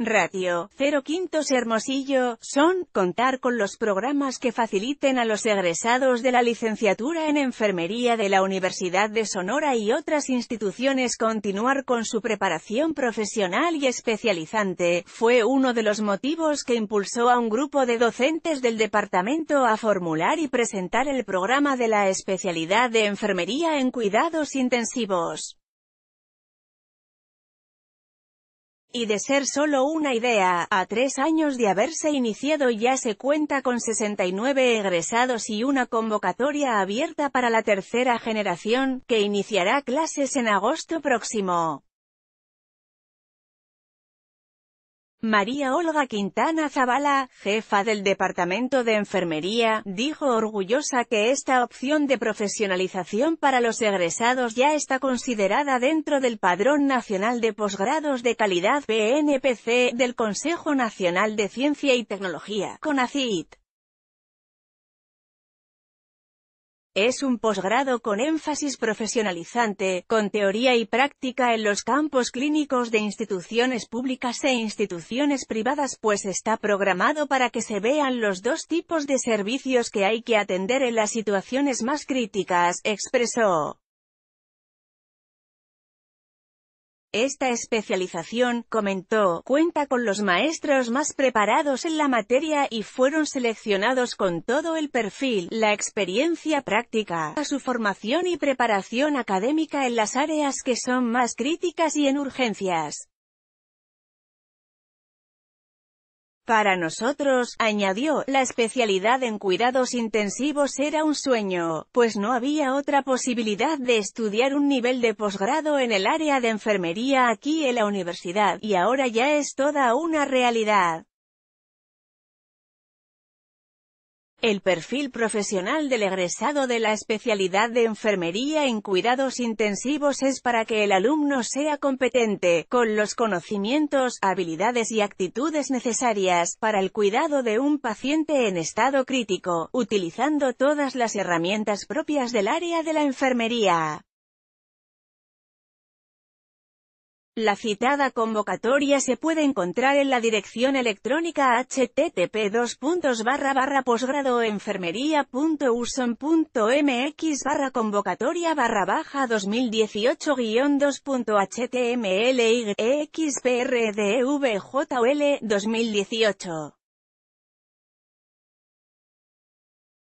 Ratio 0 quintos Hermosillo, son, contar con los programas que faciliten a los egresados de la licenciatura en enfermería de la Universidad de Sonora y otras instituciones continuar con su preparación profesional y especializante, fue uno de los motivos que impulsó a un grupo de docentes del departamento a formular y presentar el programa de la especialidad de enfermería en cuidados intensivos. y de ser solo una idea, a tres años de haberse iniciado ya se cuenta con 69 egresados y una convocatoria abierta para la tercera generación, que iniciará clases en agosto próximo. María Olga Quintana Zavala, jefa del Departamento de Enfermería, dijo orgullosa que esta opción de profesionalización para los egresados ya está considerada dentro del Padrón Nacional de Posgrados de Calidad (BNPC) del Consejo Nacional de Ciencia y Tecnología, CONACIT. Es un posgrado con énfasis profesionalizante, con teoría y práctica en los campos clínicos de instituciones públicas e instituciones privadas pues está programado para que se vean los dos tipos de servicios que hay que atender en las situaciones más críticas, expresó. Esta especialización, comentó, cuenta con los maestros más preparados en la materia y fueron seleccionados con todo el perfil, la experiencia práctica, su formación y preparación académica en las áreas que son más críticas y en urgencias. Para nosotros, añadió, la especialidad en cuidados intensivos era un sueño, pues no había otra posibilidad de estudiar un nivel de posgrado en el área de enfermería aquí en la universidad, y ahora ya es toda una realidad. El perfil profesional del egresado de la especialidad de enfermería en cuidados intensivos es para que el alumno sea competente, con los conocimientos, habilidades y actitudes necesarias, para el cuidado de un paciente en estado crítico, utilizando todas las herramientas propias del área de la enfermería. La citada convocatoria se puede encontrar en la dirección electrónica http posgradoenfermería.uson.mx barra convocatoria barra baja 2018-2.html xprdvjl 2018